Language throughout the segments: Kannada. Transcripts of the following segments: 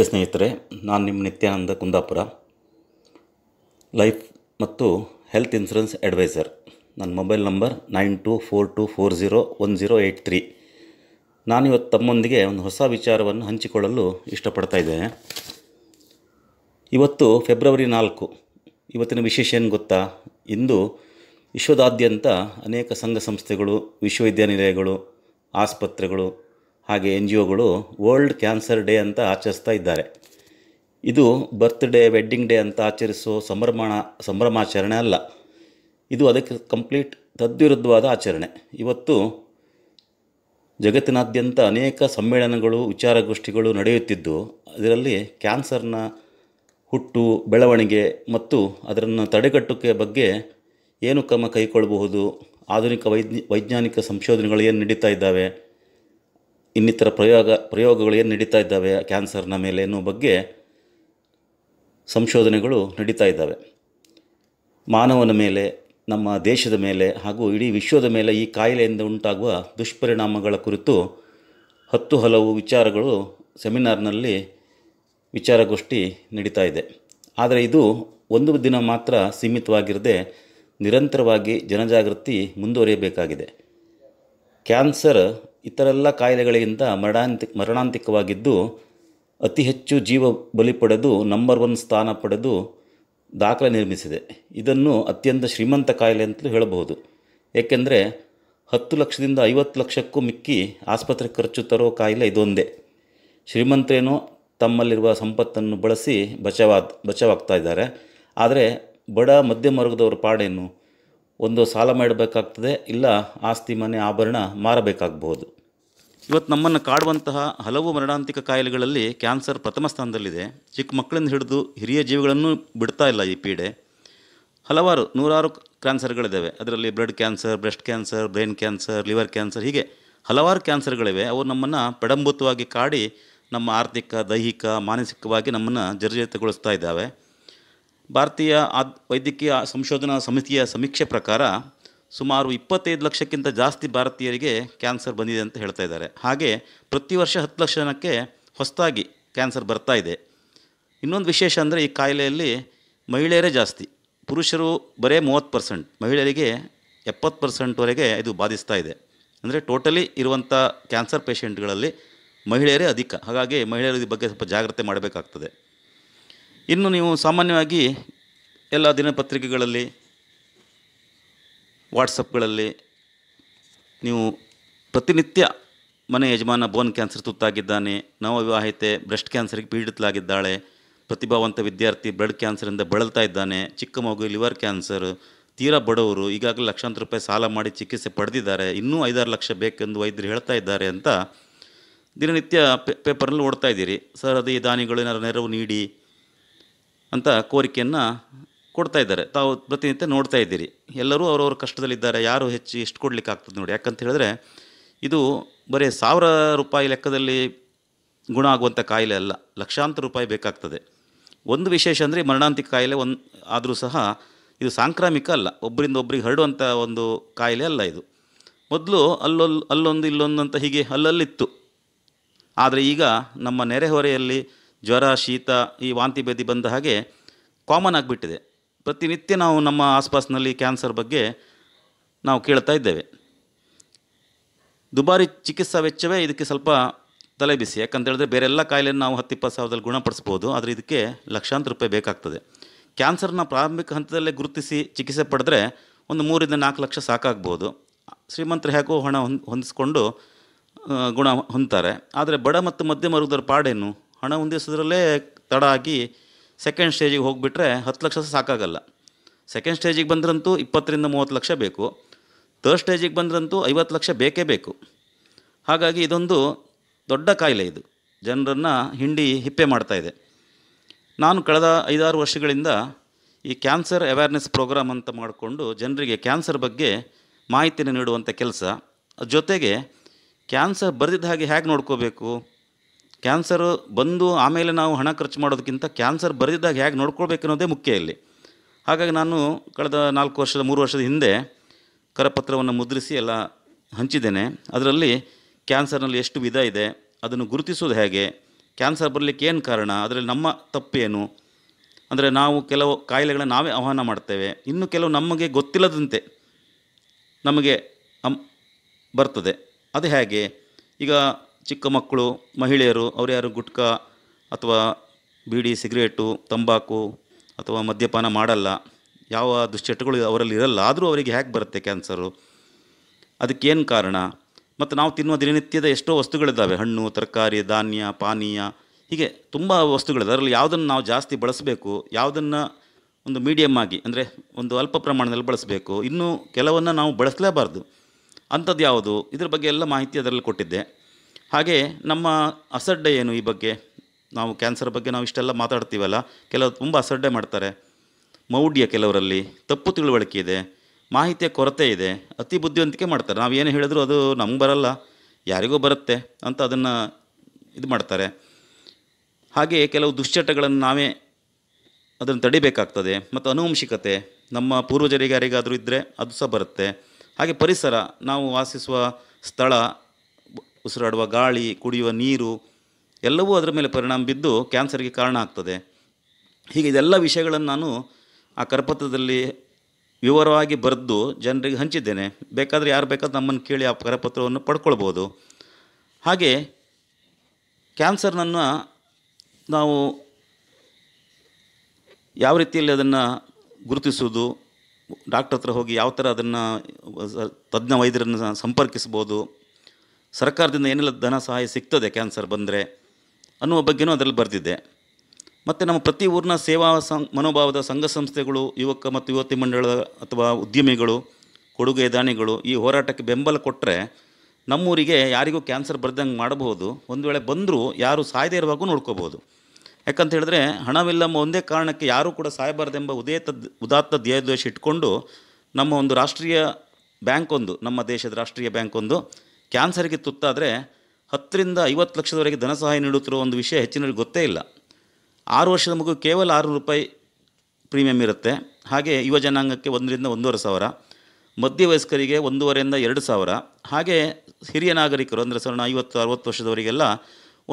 ನಮಸ್ತೆ ಸ್ನೇಹಿತರೆ ನಾನು ನಿಮ್ಮ ನಿತ್ಯಾನಂದ ಕುಂದಾಪುರ ಲೈಫ್ ಮತ್ತು ಹೆಲ್ತ್ ಇನ್ಶೂರೆನ್ಸ್ ಅಡ್ವೈಸರ್ ನನ್ನ mobile number nine two four two four zero one zero eight three ನಾನಿವತ್ತು ತಮ್ಮೊಂದಿಗೆ ಒಂದು ಹೊಸ ವಿಚಾರವನ್ನು ಹಂಚಿಕೊಳ್ಳಲು ಇಷ್ಟಪಡ್ತಾ ಇದ್ದೇನೆ ಇವತ್ತು ಫೆಬ್ರವರಿ ನಾಲ್ಕು ಇವತ್ತಿನ ವಿಶೇಷ ಏನು ಗೊತ್ತಾ ಇಂದು ವಿಶ್ವದಾದ್ಯಂತ ಅನೇಕ ಸಂಘ ಸಂಸ್ಥೆಗಳು ವಿಶ್ವವಿದ್ಯಾನಿಲಯಗಳು ಆಸ್ಪತ್ರೆಗಳು ಹಾಗೆ ಎನ್ ಜಿ ಒಗಳು ವರ್ಲ್ಡ್ ಕ್ಯಾನ್ಸರ್ ಡೇ ಅಂತ ಆಚರಿಸ್ತಾ ಇದ್ದಾರೆ ಇದು ಡೇ ವೆಡ್ಡಿಂಗ್ ಡೇ ಅಂತ ಆಚರಿಸೋ ಸಂಭ್ರಮಣ ಸಂಭ್ರಮಾಚರಣೆ ಅಲ್ಲ ಇದು ಅದಕ್ಕೆ ಕಂಪ್ಲೀಟ್ ತದ್ವಿರುದ್ಧವಾದ ಆಚರಣೆ ಇವತ್ತು ಜಗತ್ತಿನಾದ್ಯಂತ ಅನೇಕ ಸಮ್ಮೇಳನಗಳು ವಿಚಾರಗೋಷ್ಠಿಗಳು ನಡೆಯುತ್ತಿದ್ದು ಅದರಲ್ಲಿ ಕ್ಯಾನ್ಸರ್ನ ಹುಟ್ಟು ಬೆಳವಣಿಗೆ ಮತ್ತು ಅದರನ್ನು ತಡೆಗಟ್ಟುವಿಕೆ ಬಗ್ಗೆ ಏನು ಕ್ರಮ ಕೈಗೊಳ್ಳಬಹುದು ಆಧುನಿಕ ವೈಜ್ಞಾನಿಕ ಸಂಶೋಧನೆಗಳು ಏನು ನಡೀತಾ ಇದ್ದಾವೆ ಇನ್ನಿತರ ಪ್ರಯೋಗ ಪ್ರಯೋಗಗಳು ಏನು ನಡೀತಾ ಇದ್ದಾವೆ ಕ್ಯಾನ್ಸರ್ನ ಮೇಲೆ ಎನ್ನುವ ಬಗ್ಗೆ ಸಂಶೋಧನೆಗಳು ನಡೀತಾ ಇದ್ದಾವೆ ಮಾನವನ ಮೇಲೆ ನಮ್ಮ ದೇಶದ ಮೇಲೆ ಹಾಗೂ ಇಡೀ ವಿಶ್ವದ ಮೇಲೆ ಈ ಕಾಯಿಲೆಯಿಂದ ಉಂಟಾಗುವ ದುಷ್ಪರಿಣಾಮಗಳ ಕುರಿತು ಹತ್ತು ಹಲವು ವಿಚಾರಗಳು ಸೆಮಿನಾರ್ನಲ್ಲಿ ವಿಚಾರಗೋಷ್ಠಿ ನಡೀತಾ ಇದೆ ಆದರೆ ಇದು ಒಂದು ದಿನ ಮಾತ್ರ ಸೀಮಿತವಾಗಿರದೆ ನಿರಂತರವಾಗಿ ಜನಜಾಗೃತಿ ಮುಂದುವರಿಯಬೇಕಾಗಿದೆ ಕ್ಯಾನ್ಸರ್ ಇತರೆಲ್ಲ ಕಾಯಿಲೆಗಳಿಗಿಂತ ಮರಣಾಂತಿ ಮರಣಾಂತಿಕವಾಗಿದ್ದು ಅತಿ ಹೆಚ್ಚು ಜೀವ ಬಲಿ ಪಡೆದು ನಂಬರ್ ಒನ್ ಸ್ಥಾನ ಪಡೆದು ದಾಖಲೆ ನಿರ್ಮಿಸಿದೆ ಇದನ್ನು ಅತ್ಯಂತ ಶ್ರೀಮಂತ ಕಾಯಿಲೆ ಅಂತಲೂ ಹೇಳಬಹುದು ಏಕೆಂದರೆ ಹತ್ತು ಲಕ್ಷದಿಂದ ಐವತ್ತು ಲಕ್ಷಕ್ಕೂ ಮಿಕ್ಕಿ ಆಸ್ಪತ್ರೆ ಖರ್ಚು ತರೋ ಕಾಯಿಲೆ ಇದೊಂದೇ ಶ್ರೀಮಂತರೇನೋ ತಮ್ಮಲ್ಲಿರುವ ಸಂಪತ್ತನ್ನು ಬಳಸಿ ಬಚವಾದ ಬಚಾವಾಗ್ತಾ ಇದ್ದಾರೆ ಆದರೆ ಬಡ ಮಧ್ಯಮ ವರ್ಗದವರ ಪಾಡೇನು ಒಂದು ಸಾಲ ಮಾಡಬೇಕಾಗ್ತದೆ ಇಲ್ಲ ಆಸ್ತಿ ಮನೆ ಆಭರಣ ಮಾರಬೇಕಾಗಬಹುದು ಇವತ್ತು ನಮ್ಮನ್ನು ಕಾಡುವಂತಹ ಹಲವು ಮರಣಾಂತಿಕ ಕಾಯಿಲೆಗಳಲ್ಲಿ ಕ್ಯಾನ್ಸರ್ ಪ್ರಥಮ ಸ್ಥಾನದಲ್ಲಿದೆ ಚಿಕ್ಕ ಮಕ್ಕಳಿಂದ ಹಿಡಿದು ಹಿರಿಯ ಜೀವಿಗಳನ್ನು ಬಿಡ್ತಾ ಇಲ್ಲ ಈ ಪೀಡೆ ಹಲವಾರು ನೂರಾರು ಕ್ಯಾನ್ಸರ್ಗಳಿದ್ದಾವೆ ಅದರಲ್ಲಿ blood cancer breast cancer brain cancer liver cancer ಹೀಗೆ ಹಲವಾರು ಕ್ಯಾನ್ಸರ್ಗಳಿವೆ ಅವು ನಮ್ಮನ್ನು ಪಡಂಭೂತವಾಗಿ ಕಾಡಿ ನಮ್ಮ ಆರ್ಥಿಕ ದೈಹಿಕ ಮಾನಸಿಕವಾಗಿ ನಮ್ಮನ್ನು ಜರ್ಜರಿತಗೊಳಿಸ್ತಾ ಇದ್ದಾವೆ ಭಾರತೀಯ ಆದ್ ವೈದ್ಯಕೀಯ ಸಂಶೋಧನಾ ಸಮಿತಿಯ ಸಮೀಕ್ಷೆ ಪ್ರಕಾರ ಸುಮಾರು ಇಪ್ಪತ್ತೈದು ಲಕ್ಷಕ್ಕಿಂತ ಜಾಸ್ತಿ ಭಾರತೀಯರಿಗೆ ಕ್ಯಾನ್ಸರ್ ಬಂದಿದೆ ಅಂತ ಹೇಳ್ತಾ ಇದ್ದಾರೆ ಹಾಗೆ ಪ್ರತಿ ವರ್ಷ ಹತ್ತು ಲಕ್ಷ ಜನಕ್ಕೆ ಹೊಸದಾಗಿ ಕ್ಯಾನ್ಸರ್ ಬರ್ತಾ ಇದೆ ಇನ್ನೊಂದು ವಿಶೇಷ ಅಂದರೆ ಈ ಕಾಯಿಲೆಯಲ್ಲಿ ಮಹಿಳೆಯರೇ ಜಾಸ್ತಿ ಪುರುಷರು ಬರೇ ಮೂವತ್ತು ಪರ್ಸೆಂಟ್ ಮಹಿಳೆಯರಿಗೆ ಎಪ್ಪತ್ತು ಪರ್ಸೆಂಟ್ವರೆಗೆ ಇದು ಬಾಧಿಸ್ತಾ ಇದೆ ಅಂದರೆ ಟೋಟಲಿ ಇರುವಂಥ ಕ್ಯಾನ್ಸರ್ ಪೇಷೆಂಟ್ಗಳಲ್ಲಿ ಮಹಿಳೆಯರೇ ಅಧಿಕ ಹಾಗಾಗಿ ಮಹಿಳೆಯರ ಬಗ್ಗೆ ಸ್ವಲ್ಪ ಜಾಗ್ರತೆ ಮಾಡಬೇಕಾಗ್ತದೆ ಇನ್ನು ನೀವು ಸಾಮಾನ್ಯವಾಗಿ ಎಲ್ಲ ದಿನಪತ್ರಿಕೆಗಳಲ್ಲಿ ವಾಟ್ಸಪ್ಗಳಲ್ಲಿ ನೀವು ಪ್ರತಿನಿತ್ಯ ಮನೆ ಯಜಮಾನ ಬೋನ್ ಕ್ಯಾನ್ಸರ್ ತುತ್ತಾಗಿದ್ದಾನೆ ನವವಿವಾಹಿತೆ ಬ್ರೆಸ್ಟ್ ಕ್ಯಾನ್ಸರ್ಗೆ ಪೀಡಿತಲಾಗಿದ್ದಾಳೆ ಪ್ರತಿಭಾವಂತ ವಿದ್ಯಾರ್ಥಿ ಬ್ಲಡ್ ಕ್ಯಾನ್ಸರಿಂದ ಬಳಲ್ತಾ ಇದ್ದಾನೆ ಚಿಕ್ಕ ಮಗು ಲಿವರ್ ಕ್ಯಾನ್ಸರ್ ತೀರಾ ಬಡವರು ಈಗಾಗಲೇ ಲಕ್ಷಾಂತರ ರೂಪಾಯಿ ಸಾಲ ಮಾಡಿ ಚಿಕಿತ್ಸೆ ಪಡೆದಿದ್ದಾರೆ ಇನ್ನೂ ಐದಾರು ಲಕ್ಷ ಬೇಕೆಂದು ವೈದ್ಯರು ಹೇಳ್ತಾ ಇದ್ದಾರೆ ಅಂತ ದಿನನಿತ್ಯ ಪೇ ಪೇಪರ್ನಲ್ಲಿ ಓಡ್ತಾ ಇದ್ದೀರಿ ಸರ್ ಅದೇ ದಾನಿಗಳು ಏನಾರು ನೆರವು ನೀಡಿ ಅಂತ ಕೋರಿಕೆಯನ್ನು ಕೊಡ್ತಾ ಇದ್ದಾರೆ ತಾವು ಪ್ರತಿನಿತ್ಯ ನೋಡ್ತಾ ಇದ್ದೀರಿ ಎಲ್ಲರೂ ಅವರವ್ರ ಕಷ್ಟದಲ್ಲಿದ್ದಾರೆ ಯಾರು ಹೆಚ್ಚು ಎಷ್ಟು ಕೊಡ್ಲಿಕ್ಕೆ ಆಗ್ತದೆ ನೋಡಿ ಯಾಕಂತ ಹೇಳಿದ್ರೆ ಇದು ಬರೀ ಸಾವಿರ ರೂಪಾಯಿ ಲೆಕ್ಕದಲ್ಲಿ ಗುಣ ಆಗುವಂಥ ಕಾಯಿಲೆ ಅಲ್ಲ ಲಕ್ಷಾಂತರ ರೂಪಾಯಿ ಬೇಕಾಗ್ತದೆ ಒಂದು ವಿಶೇಷ ಅಂದರೆ ಮರಣಾಂತಿಕ ಕಾಯಿಲೆ ಒಂದು ಆದರೂ ಸಹ ಇದು ಸಾಂಕ್ರಾಮಿಕ ಅಲ್ಲ ಒಬ್ಬರಿಂದ ಒಬ್ಬರಿಗೆ ಹರಡುವಂಥ ಒಂದು ಕಾಯಿಲೆ ಅಲ್ಲ ಇದು ಮೊದಲು ಅಲ್ಲೊಲ್ ಅಲ್ಲೊಂದು ಇಲ್ಲೊಂದು ಅಂತ ಹೀಗೆ ಅಲ್ಲಲ್ಲಿತ್ತು ಆದರೆ ಈಗ ನಮ್ಮ ನೆರೆಹೊರೆಯಲ್ಲಿ ಜ್ವರ ಶೀತ ಈ ವಾಂತಿ ಬೇದಿ ಬಂದ ಹಾಗೆ ಕಾಮನ್ ಆಗಿಬಿಟ್ಟಿದೆ ಪ್ರತಿನಿತ್ಯ ನಾವು ನಮ್ಮ ಆಸ್ಪಾಸ್ನಲ್ಲಿ ಕ್ಯಾನ್ಸರ್ ಬಗ್ಗೆ ನಾವು ಕೇಳ್ತಾ ಇದ್ದೇವೆ ದುಬಾರಿ ಚಿಕಿತ್ಸಾ ವೆಚ್ಚವೇ ಇದಕ್ಕೆ ಸ್ವಲ್ಪ ತಲೆಬಿಸಿ ಯಾಕಂತೇಳಿದ್ರೆ ಬೇರೆಲ್ಲ ಕಾಯಿಲೆಯನ್ನು ನಾವು ಹತ್ತಿಪ್ಪತ್ತು ಸಾವಿರದಲ್ಲಿ ಗುಣಪಡಿಸ್ಬೋದು ಆದರೆ ಇದಕ್ಕೆ ಲಕ್ಷಾಂತರ ರೂಪಾಯಿ ಬೇಕಾಗ್ತದೆ ಕ್ಯಾನ್ಸರ್ನ ಪ್ರಾರಂಭಿಕ ಹಂತದಲ್ಲೇ ಗುರುತಿಸಿ ಚಿಕಿತ್ಸೆ ಪಡೆದ್ರೆ ಒಂದು ಮೂರಿಂದ ನಾಲ್ಕು ಲಕ್ಷ ಸಾಕಾಗ್ಬೋದು ಶ್ರೀಮಂತರು ಹೇಗೋ ಹಣ ಹೊಂದಿಸ್ಕೊಂಡು ಗುಣ ಹೊಂದ್ತಾರೆ ಆದರೆ ಬಡ ಮತ್ತು ಮಧ್ಯಮ ವರ್ಗದವ್ರ ಪಾಡೇನು ಹಣ ಹೊಂದಿಸಿದ್ರಲ್ಲೇ ತಡ ಹಾಕಿ ಸೆಕೆಂಡ್ ಸ್ಟೇಜಿಗೆ ಹೋಗಿಬಿಟ್ರೆ ಹತ್ತು ಲಕ್ಷ ಸಾಕಾಗಲ್ಲ ಸೆಕೆಂಡ್ ಸ್ಟೇಜಿಗೆ ಬಂದ್ರಂತೂ ಇಪ್ಪತ್ತರಿಂದ ಮೂವತ್ತು ಲಕ್ಷ ಬೇಕು ತರ್ಡ್ ಸ್ಟೇಜಿಗೆ ಬಂದ್ರಂತೂ ಐವತ್ತು ಲಕ್ಷ ಬೇಕೇ ಬೇಕು ಹಾಗಾಗಿ ಇದೊಂದು ದೊಡ್ಡ ಕಾಯಿಲೆ ಇದು ಜನರನ್ನು ಹಿಂಡಿ ಹಿಪ್ಪೆ ಮಾಡ್ತಾ ಇದೆ ನಾನು ಕಳೆದ ಐದಾರು ವರ್ಷಗಳಿಂದ ಈ ಕ್ಯಾನ್ಸರ್ ಅವೇರ್ನೆಸ್ ಪ್ರೋಗ್ರಾಮ್ ಅಂತ ಮಾಡಿಕೊಂಡು ಜನರಿಗೆ ಕ್ಯಾನ್ಸರ್ ಬಗ್ಗೆ ಮಾಹಿತಿಯನ್ನು ನೀಡುವಂಥ ಕೆಲಸ ಜೊತೆಗೆ ಕ್ಯಾನ್ಸರ್ ಬರೆದಿದ್ದ ಹಾಗೆ ಹೇಗೆ ನೋಡ್ಕೋಬೇಕು ಕ್ಯಾನ್ಸರ್ ಬಂದು ಆಮೇಲೆ ನಾವು ಹಣ ಖರ್ಚು ಮಾಡೋದಕ್ಕಿಂತ ಕ್ಯಾನ್ಸರ್ ಬರೆದಿದ್ದಾಗ ಹೇಗೆ ನೋಡ್ಕೊಳ್ಬೇಕು ಅನ್ನೋದೇ ಮುಖ್ಯ ಇಲ್ಲಿ ಹಾಗಾಗಿ ನಾನು ಕಳೆದ ನಾಲ್ಕು ವರ್ಷದ ಮೂರು ವರ್ಷದ ಹಿಂದೆ ಕರಪತ್ರವನ್ನು ಮುದ್ರಿಸಿ ಎಲ್ಲ ಹಂಚಿದ್ದೇನೆ ಅದರಲ್ಲಿ ಕ್ಯಾನ್ಸರ್ನಲ್ಲಿ ಎಷ್ಟು ವಿಧ ಇದೆ ಅದನ್ನು ಗುರುತಿಸೋದು ಹೇಗೆ ಕ್ಯಾನ್ಸರ್ ಬರಲಿಕ್ಕೆ ಏನು ಕಾರಣ ಅದರಲ್ಲಿ ನಮ್ಮ ತಪ್ಪೇನು ಅಂದರೆ ನಾವು ಕೆಲವು ಕಾಯಿಲೆಗಳನ್ನ ನಾವೇ ಆಹ್ವಾನ ಮಾಡ್ತೇವೆ ಇನ್ನು ಕೆಲವು ನಮಗೆ ಗೊತ್ತಿಲ್ಲದಂತೆ ನಮಗೆ ಬರ್ತದೆ ಅದು ಹೇಗೆ ಈಗ ಚಿಕ್ಕ ಮಕ್ಕಳು ಮಹಿಳೆಯರು ಅವ್ರು ಯಾರು ಗುಟ್ಕಾ ಅಥವಾ ಬೀಡಿ ಸಿಗರೇಟು ತಂಬಾಕು ಅಥವಾ ಮದ್ಯಪಾನ ಮಾಡಲ್ಲ ಯಾವ ದುಶ್ಚಟಗಳು ಅವರಲ್ಲಿ ಇರಲ್ಲ ಆದರೂ ಅವರಿಗೆ ಹ್ಯಾಕ್ ಬರುತ್ತೆ ಕ್ಯಾನ್ಸರು ಅದಕ್ಕೇನು ಕಾರಣ ಮತ್ತು ನಾವು ತಿನ್ನುವ ದಿನನಿತ್ಯದ ಎಷ್ಟೋ ವಸ್ತುಗಳಿದ್ದಾವೆ ಹಣ್ಣು ತರಕಾರಿ ಧಾನ್ಯ ಪಾನೀಯ ಹೀಗೆ ತುಂಬ ವಸ್ತುಗಳಿದೆ ಅದರಲ್ಲಿ ಯಾವುದನ್ನು ನಾವು ಜಾಸ್ತಿ ಬಳಸಬೇಕು ಯಾವುದನ್ನು ಒಂದು ಮೀಡಿಯಮ್ ಆಗಿ ಅಂದರೆ ಒಂದು ಅಲ್ಪ ಪ್ರಮಾಣದಲ್ಲಿ ಬಳಸಬೇಕು ಇನ್ನೂ ಕೆಲವನ್ನು ನಾವು ಬಳಸಲೇಬಾರ್ದು ಅಂಥದ್ದು ಯಾವುದು ಇದ್ರ ಬಗ್ಗೆ ಎಲ್ಲ ಮಾಹಿತಿ ಅದರಲ್ಲಿ ಕೊಟ್ಟಿದ್ದೆ ಹಾಗೆ ನಮ್ಮ ಅಸಡ್ಡೆ ಏನು ಈ ಬಗ್ಗೆ ನಾವು ಕ್ಯಾನ್ಸರ್ ಬಗ್ಗೆ ನಾವು ಇಷ್ಟೆಲ್ಲ ಮಾತಾಡ್ತೀವಲ್ಲ ಕೆಲವರು ತುಂಬ ಅಸಡ್ಡೆ ಮಾಡ್ತಾರೆ ಮೌಢ್ಯ ಕೆಲವರಲ್ಲಿ ತಪ್ಪು ತಿಳುವಳಿಕೆ ಇದೆ ಮಾಹಿತಿಯ ಕೊರತೆ ಇದೆ ಅತಿ ಬುದ್ಧಿವಂತಿಕೆ ಮಾಡ್ತಾರೆ ನಾವು ಏನು ಹೇಳಿದ್ರು ಅದು ನಮ್ಗೆ ಬರಲ್ಲ ಯಾರಿಗೂ ಬರುತ್ತೆ ಅಂತ ಅದನ್ನು ಇದು ಮಾಡ್ತಾರೆ ಹಾಗೆಯೇ ಕೆಲವು ದುಶ್ಚಟಗಳನ್ನು ನಾವೇ ಅದನ್ನು ತಡಿಬೇಕಾಗ್ತದೆ ಮತ್ತು ಅನುವಂಶಿಕತೆ ನಮ್ಮ ಪೂರ್ವಜರಿಗೆ ಯಾರಿಗಾದರೂ ಇದ್ದರೆ ಅದು ಸಹ ಬರುತ್ತೆ ಹಾಗೆ ಪರಿಸರ ನಾವು ವಾಸಿಸುವ ಸ್ಥಳ ಉಸಿರಾಡುವ ಗಾಳಿ ಕುಡಿಯುವ ನೀರು ಎಲ್ಲವೂ ಅದರ ಮೇಲೆ ಪರಿಣಾಮ ಬಿದ್ದು ಕ್ಯಾನ್ಸರ್ಗೆ ಕಾರಣ ಆಗ್ತದೆ ಹೀಗೆ ಇದೆಲ್ಲ ವಿಷಯಗಳನ್ನು ನಾನು ಆ ಕರಪತ್ರದಲ್ಲಿ ವಿವರವಾಗಿ ಬರೆದು ಜನರಿಗೆ ಹಂಚಿದ್ದೇನೆ ಬೇಕಾದರೆ ಯಾರು ಬೇಕಾದ್ರೆ ನಮ್ಮನ್ನು ಕೇಳಿ ಆ ಕರಪತ್ರವನ್ನು ಪಡ್ಕೊಳ್ಬೋದು ಹಾಗೆ ಕ್ಯಾನ್ಸರ್ನನ್ನು ನಾವು ಯಾವ ರೀತಿಯಲ್ಲಿ ಅದನ್ನು ಗುರುತಿಸುವುದು ಡಾಕ್ಟರ್ ಹತ್ರ ಹೋಗಿ ಯಾವ ಥರ ಅದನ್ನು ತಜ್ಞ ವೈದ್ಯರನ್ನು ಸಂಪರ್ಕಿಸ್ಬೋದು ಸರ್ಕಾರದಿಂದ ಏನೆಲ್ಲ ಧನ ಸಹಾಯ ಸಿಗ್ತದೆ ಕ್ಯಾನ್ಸರ್ ಬಂದರೆ ಅನ್ನುವ ಬಗ್ಗೆನೂ ಅದರಲ್ಲಿ ಬರೆದಿದ್ದೆ ಮತ್ತು ನಮ್ಮ ಪ್ರತಿ ಊರಿನ ಸೇವಾ ಸಂ ಮನೋಭಾವದ ಸಂಘ ಸಂಸ್ಥೆಗಳು ಯುವಕ ಮತ್ತು ಯುವತಿ ಮಂಡಳ ಅಥವಾ ಉದ್ಯಮಿಗಳು ಕೊಡುಗೆ ದಾನಿಗಳು ಈ ಹೋರಾಟಕ್ಕೆ ಬೆಂಬಲ ಕೊಟ್ಟರೆ ನಮ್ಮೂರಿಗೆ ಯಾರಿಗೂ ಕ್ಯಾನ್ಸರ್ ಬರ್ದಂಗೆ ಮಾಡಬಹುದು ಒಂದು ವೇಳೆ ಬಂದರೂ ಯಾರು ಸಾಯದೇ ಇರುವಾಗೂ ನೋಡ್ಕೋಬೋದು ಯಾಕಂತ ಹೇಳಿದ್ರೆ ಹಣವಿಲ್ಲ ಒಂದೇ ಕಾರಣಕ್ಕೆ ಯಾರೂ ಕೂಡ ಸಾಯಬಾರ್ದೆಂಬ ಉದೇತ ಉದಾತ್ತ ಧ್ಯೇಯದ್ವೇಷ ಇಟ್ಕೊಂಡು ನಮ್ಮ ಒಂದು ರಾಷ್ಟ್ರೀಯ ಬ್ಯಾಂಕ್ ಒಂದು ನಮ್ಮ ದೇಶದ ರಾಷ್ಟ್ರೀಯ ಬ್ಯಾಂಕ್ ಒಂದು ಕ್ಯಾನ್ಸರ್ಗೆ ತುತ್ತಾದರೆ ಹತ್ತರಿಂದ ಐವತ್ತು ಲಕ್ಷದವರೆಗೆ ಧನ ಸಹಾಯ ನೀಡುತ್ತಿರುವ ಒಂದು ವಿಷಯ ಹೆಚ್ಚಿನವರಿಗೆ ಗೊತ್ತೇ ಇಲ್ಲ ಆರು ವರ್ಷದ ಮಗು ಕೇವಲ ಆರುನೂರು ರೂಪಾಯಿ ಪ್ರೀಮಿಯಂ ಇರುತ್ತೆ ಹಾಗೆ ಯುವ ಜನಾಂಗಕ್ಕೆ ಒಂದರಿಂದ ಒಂದೂವರೆ ಸಾವಿರ ಮಧ್ಯವಯಸ್ಕರಿಗೆ ಒಂದೂವರೆಯಿಂದ ಎರಡು ಸಾವಿರ ಹಾಗೆ ಹಿರಿಯ ನಾಗರಿಕರು ಅಂದರೆ ಸಣ್ಣ ಐವತ್ತು ಅರವತ್ತು ವರ್ಷದವರಿಗೆಲ್ಲ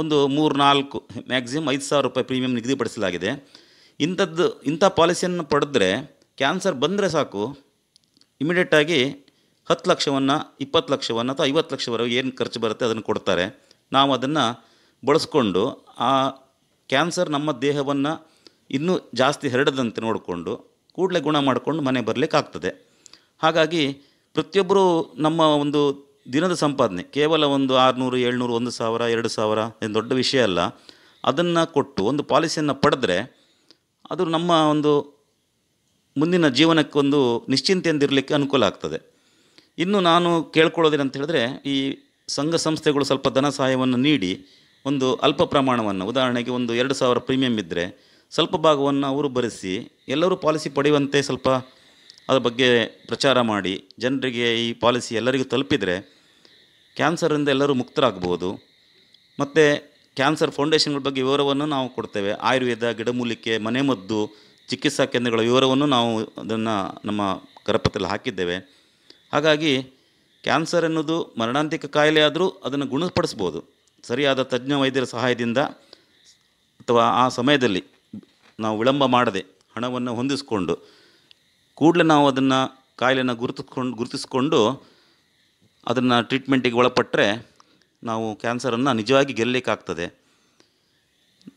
ಒಂದು ಮೂರು ನಾಲ್ಕು ಮ್ಯಾಕ್ಸಿಮಮ್ ಐದು ಸಾವಿರ ರೂಪಾಯಿ ಪ್ರೀಮಿಯಂ ನಿಗದಿಪಡಿಸಲಾಗಿದೆ ಇಂಥದ್ದು ಇಂಥ ಪಾಲಿಸಿಯನ್ನು ಪಡೆದ್ರೆ ಕ್ಯಾನ್ಸರ್ ಬಂದರೆ ಸಾಕು ಇಮಿಡಿಯೇಟಾಗಿ ಹತ್ತು ಲಕ್ಷವನ್ನು ಇಪ್ಪತ್ತು ಲಕ್ಷವನ್ನು ಅಥವಾ ಐವತ್ತು ಲಕ್ಷವರೆಗೂ ಏನು ಖರ್ಚು ಬರುತ್ತೆ ಅದನ್ನು ಕೊಡ್ತಾರೆ ನಾವು ಅದನ್ನು ಬಳಸ್ಕೊಂಡು ಆ ಕ್ಯಾನ್ಸರ್ ನಮ್ಮ ದೇಹವನ್ನು ಇನ್ನೂ ಜಾಸ್ತಿ ಹರಡದಂತೆ ನೋಡಿಕೊಂಡು ಕೂಡಲೇ ಗುಣ ಮಾಡಿಕೊಂಡು ಮನೆ ಬರಲಿಕ್ಕಾಗ್ತದೆ ಹಾಗಾಗಿ ಪ್ರತಿಯೊಬ್ಬರೂ ನಮ್ಮ ಒಂದು ದಿನದ ಸಂಪಾದನೆ ಕೇವಲ ಒಂದು ಆರುನೂರು ಏಳ್ನೂರು ಒಂದು ಸಾವಿರ ಎರಡು ಸಾವಿರ ಏನು ದೊಡ್ಡ ವಿಷಯ ಅಲ್ಲ ಅದನ್ನು ಕೊಟ್ಟು ಒಂದು ಪಾಲಿಸಿಯನ್ನು ಪಡೆದ್ರೆ ಅದು ನಮ್ಮ ಒಂದು ಮುಂದಿನ ಜೀವನಕ್ಕೊಂದು ನಿಶ್ಚಿಂತೆಯಿಂದಿರಲಿಕ್ಕೆ ಅನುಕೂಲ ಆಗ್ತದೆ ಇನ್ನು ನಾನು ಕೇಳ್ಕೊಳ್ಳೋದೇನಂತ ಹೇಳಿದ್ರೆ ಈ ಸಂಘ ಸಂಸ್ಥೆಗಳು ಸ್ವಲ್ಪ ಧನ ಸಹಾಯವನ್ನು ನೀಡಿ ಒಂದು ಅಲ್ಪ ಪ್ರಮಾಣವನ್ನು ಉದಾಹರಣೆಗೆ ಒಂದು ಎರಡು ಸಾವಿರ ಪ್ರೀಮಿಯಂ ಇದ್ದರೆ ಸ್ವಲ್ಪ ಭಾಗವನ್ನು ಅವರು ಭರಿಸಿ ಎಲ್ಲರೂ ಪಾಲಿಸಿ ಪಡೆಯುವಂತೆ ಸ್ವಲ್ಪ ಅದರ ಬಗ್ಗೆ ಪ್ರಚಾರ ಮಾಡಿ ಜನರಿಗೆ ಈ ಪಾಲಿಸಿ ಎಲ್ಲರಿಗೂ ತಲುಪಿದರೆ ಕ್ಯಾನ್ಸರಿಂದ ಎಲ್ಲರೂ ಮುಕ್ತರಾಗ್ಬೋದು ಮತ್ತು ಕ್ಯಾನ್ಸರ್ ಫೌಂಡೇಶನ್ಗಳ ಬಗ್ಗೆ ವಿವರವನ್ನು ನಾವು ಕೊಡ್ತೇವೆ ಆಯುರ್ವೇದ ಗಿಡಮೂಲಿಕೆ ಮನೆಮದ್ದು ಚಿಕಿತ್ಸಾ ಕೇಂದ್ರಗಳ ವಿವರವನ್ನು ನಾವು ಅದನ್ನು ನಮ್ಮ ಕರಪತ್ರದಲ್ಲಿ ಹಾಕಿದ್ದೇವೆ ಹಾಗಾಗಿ ಕ್ಯಾನ್ಸರ್ ಅನ್ನೋದು ಮರಣಾಂತಿಕ ಕಾಯಿಲೆ ಆದರೂ ಅದನ್ನು ಗುಣಪಡಿಸ್ಬೋದು ಸರಿಯಾದ ತಜ್ಞ ವೈದ್ಯರ ಸಹಾಯದಿಂದ ಅಥವಾ ಆ ಸಮಯದಲ್ಲಿ ನಾವು ವಿಳಂಬ ಮಾಡದೆ ಹಣವನ್ನು ಹೊಂದಿಸಿಕೊಂಡು ಕೂಡಲೇ ನಾವು ಅದನ್ನು ಕಾಯಿಲೆನ ಗುರುತಿಸ್ಕೊಂಡು ಗುರುತಿಸ್ಕೊಂಡು ಅದನ್ನು ಟ್ರೀಟ್ಮೆಂಟಿಗೆ ಒಳಪಟ್ಟರೆ ನಾವು ಕ್ಯಾನ್ಸರನ್ನು ನಿಜವಾಗಿ ಗೆಲ್ಲಲಿಕ್ಕಾಗ್ತದೆ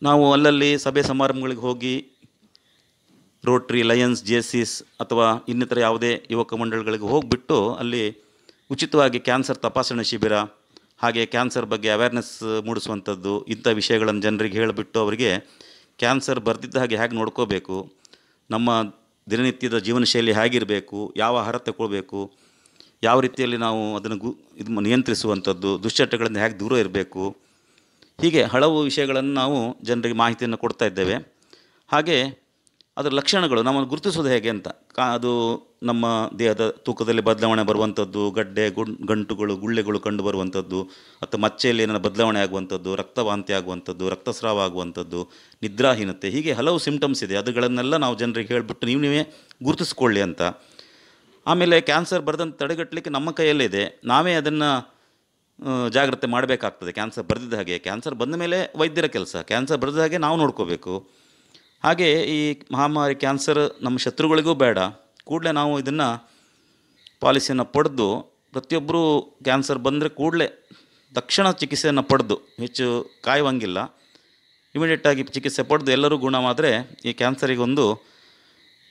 ನಾವು ಅಲ್ಲಲ್ಲಿ ಸಭೆ ಸಮಾರಂಭಗಳಿಗೆ ಹೋಗಿ ರೋಟ್ರಿ ಲಯನ್ಸ್ ಜೇಸಿಸ್ ಅಥವಾ ಇನ್ನಿತರ ಯಾವುದೇ ಯುವಕ ಮಂಡಳಿಗಳಿಗೆ ಹೋಗಿಬಿಟ್ಟು ಅಲ್ಲಿ ಉಚಿತವಾಗಿ ಕ್ಯಾನ್ಸರ್ ತಪಾಸಣೆ ಶಿಬಿರ ಹಾಗೆ ಕ್ಯಾನ್ಸರ್ ಬಗ್ಗೆ ಅವೇರ್ನೆಸ್ ಮೂಡಿಸುವಂಥದ್ದು ಇಂಥ ವಿಷಯಗಳನ್ನು ಜನರಿಗೆ ಹೇಳಿಬಿಟ್ಟು ಅವರಿಗೆ ಕ್ಯಾನ್ಸರ್ ಬರ್ದಿದ್ದ ಹಾಗೆ ಹೇಗೆ ನೋಡ್ಕೋಬೇಕು ನಮ್ಮ ದಿನನಿತ್ಯದ ಜೀವನ ಶೈಲಿ ಹೇಗಿರಬೇಕು ಯಾವ ಆಹಾರ ತಗೊಳ್ಬೇಕು ಯಾವ ರೀತಿಯಲ್ಲಿ ನಾವು ಅದನ್ನು ಗು ಇದು ನಿಯಂತ್ರಿಸುವಂಥದ್ದು ದುಶ್ಚಟಗಳಿಂದ ಹೇಗೆ ದೂರ ಇರಬೇಕು ಹೀಗೆ ಹಲವು ವಿಷಯಗಳನ್ನು ನಾವು ಜನರಿಗೆ ಮಾಹಿತಿಯನ್ನು ಕೊಡ್ತಾ ಇದ್ದೇವೆ ಹಾಗೆ ಅದರ ಲಕ್ಷಣಗಳು ನಮ್ಮನ್ನು ಗುರುತಿಸೋದು ಹೇಗೆ ಅಂತ ಕಾ ಅದು ನಮ್ಮ ದೇಹದ ತೂಕದಲ್ಲಿ ಬದಲಾವಣೆ ಬರುವಂಥದ್ದು ಗಡ್ಡೆ ಗುಂಡ್ ಗಂಟುಗಳು ಗುಳ್ಳೆಗಳು ಕಂಡು ಬರುವಂಥದ್ದು ಅಥವಾ ಮಚ್ಚೆಯಲ್ಲಿ ಏನಾರ ಬದಲಾವಣೆ ಆಗುವಂಥದ್ದು ರಕ್ತವಾಂತಿ ಆಗುವಂಥದ್ದು ರಕ್ತಸ್ರಾವ ಆಗುವಂಥದ್ದು ನಿದ್ರಾಹೀನತೆ ಹೀಗೆ ಹಲವು ಸಿಂಪ್ಟಮ್ಸ್ ಇದೆ ಅದುಗಳನ್ನೆಲ್ಲ ನಾವು ಜನರಿಗೆ ಹೇಳಿಬಿಟ್ಟು ನೀವು ನೀವೇ ಗುರುತಿಸ್ಕೊಳ್ಳಿ ಅಂತ ಆಮೇಲೆ ಕ್ಯಾನ್ಸರ್ ಬರೆದಂಥ ತಡೆಗಟ್ಟಲಿಕ್ಕೆ ನಮ್ಮ ಕೈಯಲ್ಲಿದೆ ನಾವೇ ಅದನ್ನು ಜಾಗ್ರತೆ ಮಾಡಬೇಕಾಗ್ತದೆ ಕ್ಯಾನ್ಸರ್ ಬರೆದಿದ್ದ ಹಾಗೆ ಕ್ಯಾನ್ಸರ್ ಬಂದ ಮೇಲೆ ವೈದ್ಯರ ಕೆಲಸ ಕ್ಯಾನ್ಸರ್ ಬರೆದ ಹಾಗೆ ನಾವು ನೋಡ್ಕೋಬೇಕು ಹಾಗೆ ಈ ಮಹಾಮಾರಿ ಕ್ಯಾನ್ಸರ್ ನಮ್ಮ ಶತ್ರುಗಳಿಗೂ ಬೇಡ ಕೂಡಲೇ ನಾವು ಇದನ್ನು ಪಾಲಿಸಿಯನ್ನು ಪಡೆದು ಪ್ರತಿಯೊಬ್ಬರೂ ಕ್ಯಾನ್ಸರ್ ಬಂದರೆ ಕೂಡಲೇ ತಕ್ಷಣ ಚಿಕಿತ್ಸೆಯನ್ನು ಪಡೆದು ಹೆಚ್ಚು ಕಾಯುವಂಗಿಲ್ಲ ಇಮಿಡಿಯೇಟಾಗಿ ಚಿಕಿತ್ಸೆ ಪಡೆದು ಎಲ್ಲರೂ ಗುಣವಾದರೆ ಈ ಕ್ಯಾನ್ಸರಿಗೊಂದು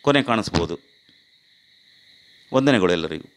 ಕೊನೆ ಕಾಣಿಸ್ಬೋದು ವಂದನೆಗಳು ಎಲ್ಲರಿಗೂ